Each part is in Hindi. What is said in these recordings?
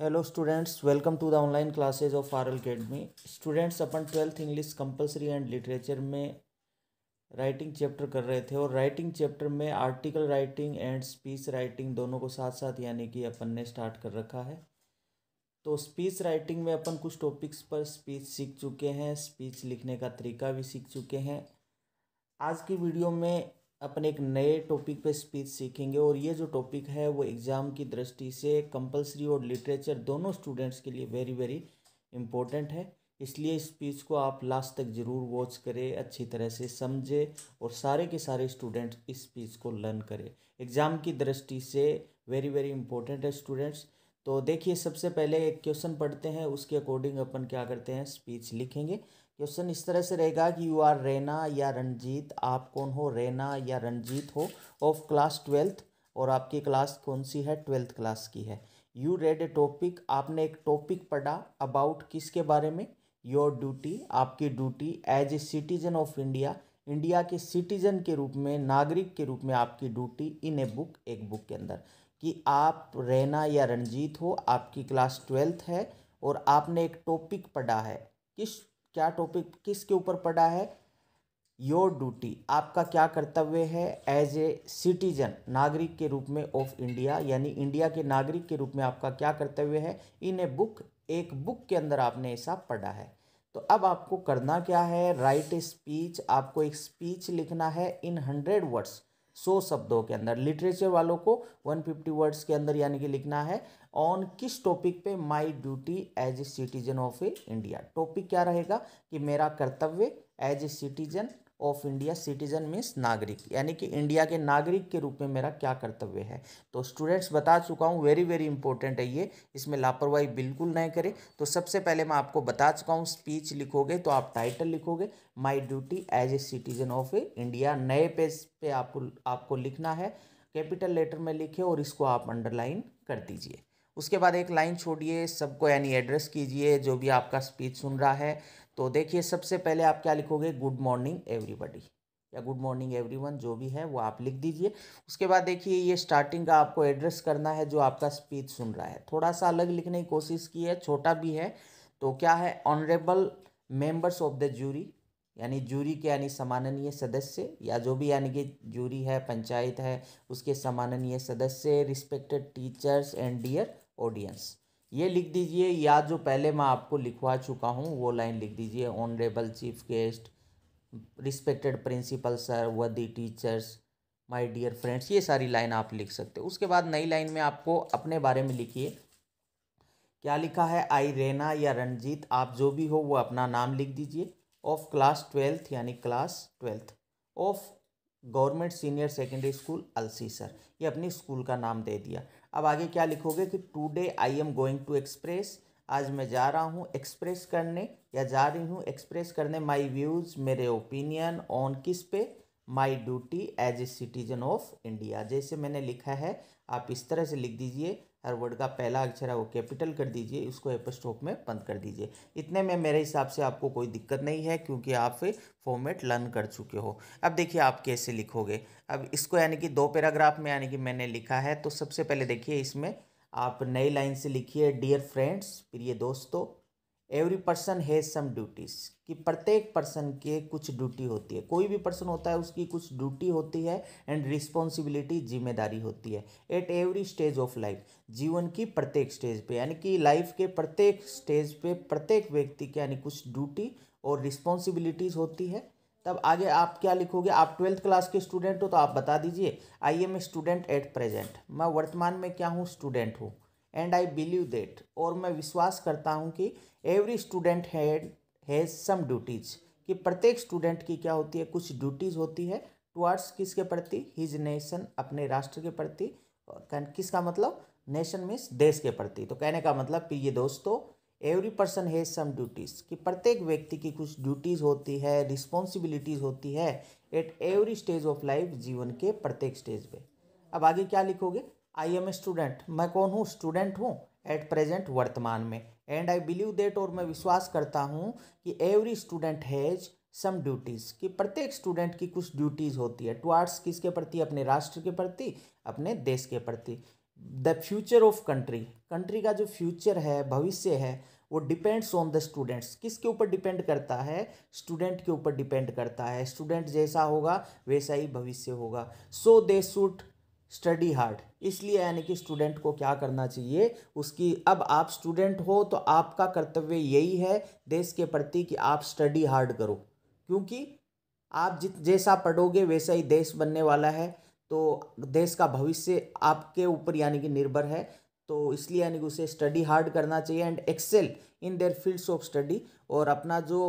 hello students welcome to the online classes of R academy students अपन twelfth English compulsory and literature में राइटिंग चैप्टर कर रहे थे और राइटिंग चैप्टर में article writing and speech writing दोनों को साथ साथ यानी कि अपन ने स्टार्ट कर रखा है तो स्पीच राइटिंग में अपन कुछ टॉपिक्स पर स्पीच सीख चुके हैं स्पीच लिखने का तरीका भी सीख चुके हैं आज की वीडियो में अपन एक नए टॉपिक पे स्पीच सीखेंगे और ये जो टॉपिक है वो एग्ज़ाम की दृष्टि से कंपलसरी और लिटरेचर दोनों स्टूडेंट्स के लिए वेरी वेरी इम्पोर्टेंट है इसलिए स्पीच को आप लास्ट तक ज़रूर वॉच करें अच्छी तरह से समझे और सारे के सारे स्टूडेंट्स इस स्पीच को लर्न करें एग्ज़ाम की दृष्टि से वेरी वेरी इंपॉर्टेंट है स्टूडेंट्स तो देखिए सबसे पहले एक क्वेश्चन पढ़ते हैं उसके अकॉर्डिंग अपन क्या करते हैं स्पीच लिखेंगे क्वेश्चन इस तरह से रहेगा कि यू आर रैना या रणजीत आप कौन हो रैना या रणजीत हो ऑफ क्लास ट्वेल्थ और आपकी क्लास कौन सी है ट्वेल्थ क्लास की है यू रेड ए टॉपिक आपने एक टॉपिक पढ़ा अबाउट किसके बारे में योर ड्यूटी आपकी duty as a citizen of India India के सिटीजन के रूप में नागरिक के रूप में आपकी ड्यूटी इन ए बुक एक बुक के अंदर कि आप रैना या रणजीत हो आपकी क्लास ट्वेल्थ है और आपने एक टॉपिक पढ़ा है किस क्या टॉपिक किसके ऊपर पड़ा है योर ड्यूटी आपका क्या कर्तव्य है एज ए सिटीजन नागरिक के रूप में ऑफ इंडिया यानी इंडिया के नागरिक के रूप में आपका क्या कर्तव्य है इन ए बुक एक बुक के अंदर आपने ऐसा पढ़ा है तो अब आपको करना क्या है राइट ए स्पीच आपको एक स्पीच लिखना है इन हंड्रेड वर्ड्स सौ शब्दों के अंदर लिटरेचर वालों को 150 वर्ड्स के अंदर यानी कि लिखना है ऑन किस टॉपिक पे my duty as a citizen of a India topic क्या रहेगा कि मेरा कर्तव्य as a citizen of India citizen means नागरिक यानी कि इंडिया के नागरिक के रूप में मेरा क्या कर्तव्य है तो स्टूडेंट्स बता चुका हूँ वेरी वेरी इंपॉर्टेंट है ये इसमें लापरवाही बिल्कुल नहीं करें तो सबसे पहले मैं आपको बता चुका हूँ स्पीच लिखोगे तो आप टाइटल लिखोगे my duty as a citizen of India नए पेज पे आपको आपको लिखना है कैपिटल लेटर में लिखे और इसको आप अंडरलाइन कर दीजिए उसके बाद एक लाइन छोड़िए सबको यानी एड्रेस कीजिए जो भी आपका स्पीच सुन रहा है तो देखिए सबसे पहले आप क्या लिखोगे गुड मॉर्निंग एवरीबडी या गुड मॉर्निंग एवरीवन जो भी है वो आप लिख दीजिए उसके बाद देखिए ये स्टार्टिंग का आपको एड्रेस करना है जो आपका स्पीच सुन रहा है थोड़ा सा अलग लिखने की कोशिश की है छोटा भी है तो क्या है honourable members of the jury यानी जूरी के यानी सम्माननीय सदस्य या जो भी यानी कि जूरी है पंचायत है उसके सम्माननीय सदस्य respected teachers and dear audience ये लिख दीजिए या जो पहले मैं आपको लिखवा चुका हूँ वो लाइन लिख दीजिए honourable chief guest respected principal sir the teachers my dear friends ये सारी लाइन आप लिख सकते हो उसके बाद नई लाइन में आपको अपने बारे में लिखिए क्या लिखा है आई रेना या रणजीत आप जो भी हो वो अपना नाम लिख दीजिए ऑफ क्लास ट्वेल्थ यानी class twelfth of government senior secondary school Alsi sir ये अपने स्कूल का नाम दे दिया अब आगे क्या लिखोगे कि today I am going to express आज मैं जा रहा हूँ एक्सप्रेस करने या जा रही हूँ एक्सप्रेस करने माई व्यूज़ मेरे ओपिनियन ऑन किस पे my duty as a citizen of India जैसे मैंने लिखा है आप इस तरह से लिख दीजिए हर वर्ड का पहला अक्षर है वो कैपिटल कर दीजिए इसको एपस्ट्रोप में बंद कर दीजिए इतने में मेरे हिसाब से आपको कोई दिक्कत नहीं है क्योंकि आप फॉर्मेट लर्न कर चुके हो अब देखिए आप कैसे लिखोगे अब इसको यानी कि दो पैराग्राफ में यानी कि मैंने लिखा है तो सबसे पहले देखिए इसमें आप नई लाइन से लिखिए डियर फ्रेंड्स प्रिय दोस्तों every person has some duties कि प्रत्येक पर्सन के कुछ ड्यूटी होती है कोई भी पर्सन होता है उसकी कुछ ड्यूटी होती है एंड रिस्पॉन्सिबिलिटी जिम्मेदारी होती है at every stage of life जीवन की प्रत्येक स्टेज पे यानी कि लाइफ के प्रत्येक स्टेज पे प्रत्येक व्यक्ति के यानी कुछ ड्यूटी और रिस्पॉन्सिबिलिटीज़ होती है तब आगे आप क्या लिखोगे आप ट्वेल्थ क्लास के स्टूडेंट हो तो आप बता दीजिए I am student at present मैं वर्तमान में क्या हूँ स्टूडेंट हूँ एंड आई बिलीव दैट और मैं विश्वास करता हूँ कि every student had has some duties कि प्रत्येक स्टूडेंट की क्या होती है कुछ ड्यूटीज़ होती है टुअर्ड्स किसके प्रति हिज नेशन अपने राष्ट्र के प्रति किसका मतलब नेशन मीन्स देश के प्रति तो कहने का मतलब कि ये दोस्तों every person has some duties कि प्रत्येक व्यक्ति की कुछ ड्यूटीज़ होती है रिस्पॉन्सिबिलिटीज़ होती है at every stage of life जीवन के प्रत्येक स्टेज पे अब आगे क्या लिखोगे आई एम ए स्टूडेंट मैं कौन हूँ स्टूडेंट हूँ एट प्रेजेंट वर्तमान में एंड आई बिलीव देट और मैं विश्वास करता हूँ कि every student has some duties कि प्रत्येक स्टूडेंट की कुछ ड्यूटीज़ होती है टुआर्ड्स किसके प्रति अपने राष्ट्र के प्रति अपने देश के प्रति the future of country country का जो फ्यूचर है भविष्य है वो डिपेंड्स ऑन द स्टूडेंट्स किसके ऊपर डिपेंड करता है स्टूडेंट के ऊपर डिपेंड करता है स्टूडेंट जैसा होगा वैसा ही भविष्य होगा so they should study hard इसलिए यानी कि स्टूडेंट को क्या करना चाहिए उसकी अब आप स्टूडेंट हो तो आपका कर्तव्य यही है देश के प्रति कि आप स्टडी हार्ड करो क्योंकि आप जित जैसा पढ़ोगे वैसा ही देश बनने वाला है तो देश का भविष्य आपके ऊपर यानी कि निर्भर है तो इसलिए यानी कि उसे स्टडी हार्ड करना चाहिए and excel in their fields of study और अपना जो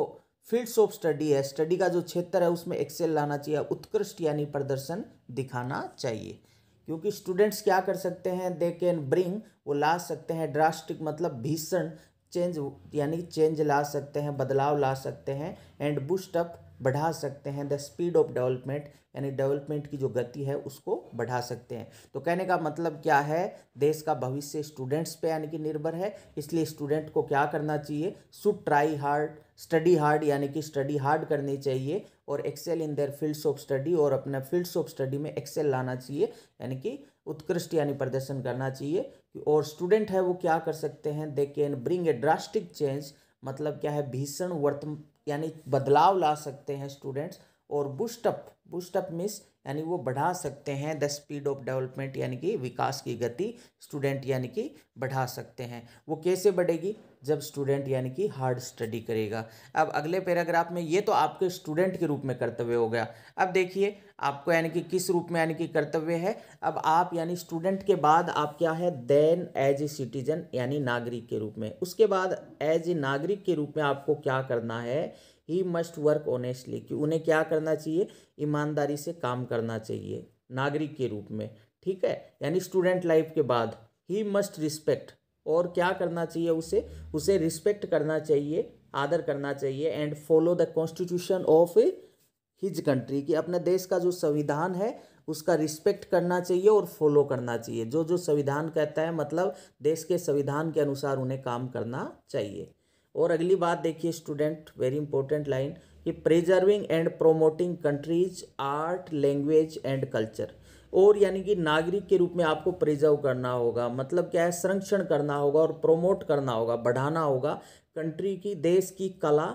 फील्ड्स ऑफ स्टडी है स्टडी का जो क्षेत्र है उसमें एक्सेल लाना चाहिए उत्कृष्ट यानी प्रदर्शन दिखाना चाहिए क्योंकि स्टूडेंट्स क्या कर सकते हैं दे कैन ब्रिंग वो ला सकते हैं ड्रास्टिक मतलब भीषण चेंज यानी चेंज ला सकते हैं बदलाव ला सकते हैं एंड अप बढ़ा सकते हैं द स्पीड ऑफ डेवलपमेंट यानी डेवलपमेंट की जो गति है उसको बढ़ा सकते हैं तो कहने का मतलब क्या है देश का भविष्य स्टूडेंट्स पे यानी कि निर्भर है इसलिए स्टूडेंट को क्या करना चाहिए should try hard study hard यानी कि स्टडी हार्ड करनी चाहिए और excel in their fields of study और अपना फील्ड्स ऑफ स्टडी में एक्सेल लाना चाहिए यानी कि उत्कृष्ट यानी प्रदर्शन करना चाहिए और स्टूडेंट है वो क्या कर सकते हैं they can bring a drastic change मतलब क्या है भीषण वर्तम यानी बदलाव ला सकते हैं स्टूडेंट्स और बुस्टअप बुस्टअप मीन्स यानी वो बढ़ा सकते हैं द स्पीड ऑफ डेवलपमेंट यानी कि विकास की गति स्टूडेंट यानी कि बढ़ा सकते हैं वो कैसे बढ़ेगी जब स्टूडेंट यानी कि हार्ड स्टडी करेगा अब अगले पैराग्राफ में ये तो आपके स्टूडेंट के रूप में कर्तव्य हो गया अब देखिए आपको यानी कि किस रूप में यानी कि कर्तव्य है अब आप यानी स्टूडेंट के बाद आप क्या है देन एज ए सिटीजन यानी नागरिक के रूप में उसके बाद एज ए नागरिक के रूप में आपको क्या करना है ही मस्ट वर्क ऑनेस्टली कि उन्हें क्या करना चाहिए ईमानदारी से काम करना चाहिए नागरिक के रूप में ठीक है यानी स्टूडेंट लाइफ के बाद ही मस्ट रिस्पेक्ट और क्या करना चाहिए उसे उसे रिस्पेक्ट करना चाहिए आदर करना चाहिए and follow the constitution of his country कि अपने देश का जो संविधान है उसका रिस्पेक्ट करना चाहिए और फॉलो करना चाहिए जो जो संविधान कहता है मतलब देश के संविधान के अनुसार उन्हें काम करना चाहिए और अगली बात देखिए स्टूडेंट वेरी इंपॉर्टेंट लाइन कि preserving and promoting country's art language and culture और यानी कि नागरिक के रूप में आपको प्रिजर्व करना होगा मतलब क्या है संरक्षण करना होगा और प्रोमोट करना होगा बढ़ाना होगा कंट्री की देश की कला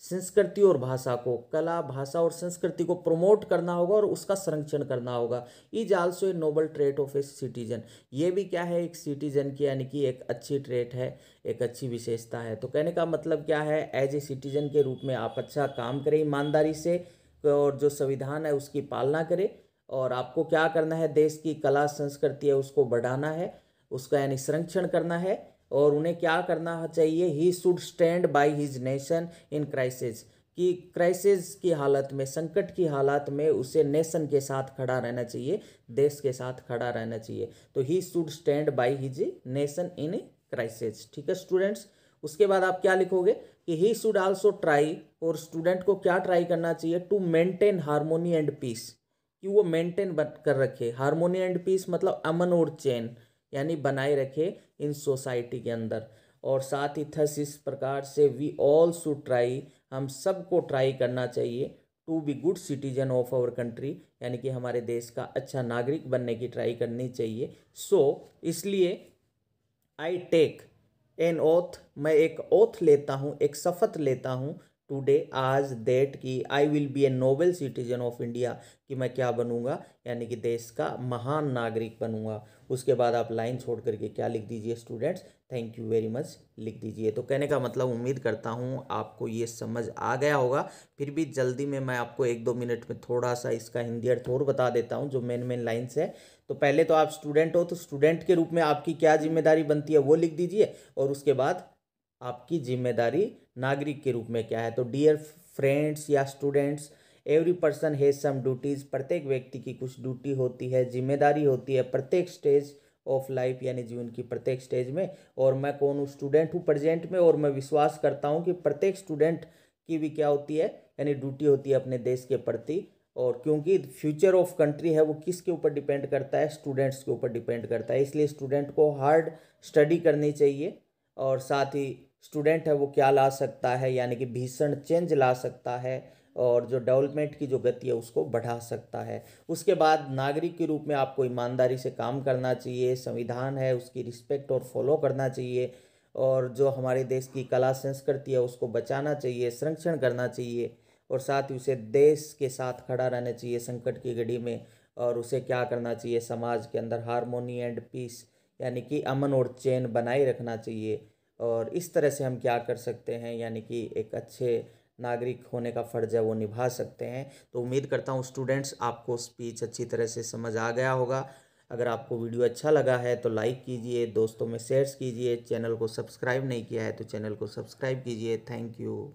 संस्कृति और भाषा को कला भाषा और संस्कृति को प्रमोट करना होगा और उसका संरक्षण करना होगा is also a noble trait of a citizen ये भी क्या है एक सिटीजन की यानी कि एक अच्छी ट्रेट है एक अच्छी विशेषता है तो कहने का मतलब क्या है एज ए सिटीजन के रूप में आप अच्छा काम करें ईमानदारी से और जो संविधान है उसकी पालना करें और आपको क्या करना है देश की कला संस्कृति है उसको बढ़ाना है उसका यानी संरक्षण करना है और उन्हें क्या करना चाहिए he should stand by his nation in crisis कि क्राइसिस की हालत में संकट की हालत में उसे नेशन के साथ खड़ा रहना चाहिए देश के साथ खड़ा रहना चाहिए तो he should stand by his nation in crisis ठीक है स्टूडेंट्स उसके बाद आप क्या लिखोगे कि ही शुड आल्सो ट्राई और स्टूडेंट को क्या ट्राई करना चाहिए to maintain harmony and peace कि वो मेंटेन कर रखे हारमोनी एंड पीस मतलब अमन और चैन यानी बनाए रखे इन सोसाइटी के अंदर और साथ ही थस इस प्रकार से वी ऑल शू ट्राई हम सबको ट्राई करना चाहिए to be good citizen of our country यानी कि हमारे देश का अच्छा नागरिक बनने की ट्राई करनी चाहिए सो so, इसलिए आई टेक एन ओथ मैं एक ओथ लेता हूँ एक शपथ लेता हूँ टुडे आज देट की I will be a noble citizen of India कि मैं क्या बनूंगा यानी कि देश का महान नागरिक बनूंगा उसके बाद आप लाइन छोड़ करके क्या लिख दीजिए students thank you very much लिख दीजिए तो कहने का मतलब उम्मीद करता हूँ आपको ये समझ आ गया होगा फिर भी जल्दी में मैं आपको एक दो मिनट में थोड़ा सा इसका हिंदी अर्थ और बता देता हूँ जो मेन मेन लाइन्स है तो पहले तो आप स्टूडेंट हो तो स्टूडेंट के रूप में आपकी क्या जिम्मेदारी बनती है वो लिख दीजिए और उसके बाद आपकी जिम्मेदारी नागरिक के रूप में क्या है तो डियर फ्रेंड्स या students every person has some duties प्रत्येक व्यक्ति की कुछ ड्यूटी होती है जिम्मेदारी होती है प्रत्येक स्टेज ऑफ लाइफ यानी जीवन की प्रत्येक स्टेज में और मैं कौन हूँ स्टूडेंट हूँ प्रेजेंट में और मैं विश्वास करता हूँ कि प्रत्येक स्टूडेंट की भी क्या होती है यानी ड्यूटी होती है अपने देश के प्रति और क्योंकि फ्यूचर ऑफ कंट्री है वो किसके ऊपर डिपेंड करता है स्टूडेंट्स के ऊपर डिपेंड करता है इसलिए स्टूडेंट को हार्ड स्टडी करनी चाहिए और साथ ही स्टूडेंट है वो क्या ला सकता है यानी कि भीषण चेंज ला सकता है और जो डेवलपमेंट की जो गति है उसको बढ़ा सकता है उसके बाद नागरिक के रूप में आपको ईमानदारी से काम करना चाहिए संविधान है उसकी रिस्पेक्ट और फॉलो करना चाहिए और जो हमारे देश की कला संस्कृति है उसको बचाना चाहिए संरक्षण करना चाहिए और साथ ही उसे देश के साथ खड़ा रहना चाहिए संकट की घड़ी में और उसे क्या करना चाहिए समाज के अंदर हारमोनी एंड पीस यानी कि अमन और चैन बनाए रखना चाहिए और इस तरह से हम क्या कर सकते हैं यानी कि एक अच्छे नागरिक होने का फ़र्ज है वो निभा सकते हैं तो उम्मीद करता हूँ स्टूडेंट्स आपको स्पीच अच्छी तरह से समझ आ गया होगा अगर आपको वीडियो अच्छा लगा है तो लाइक कीजिए दोस्तों में शेयर्स कीजिए चैनल को सब्सक्राइब नहीं किया है तो चैनल को सब्सक्राइब कीजिए थैंक यू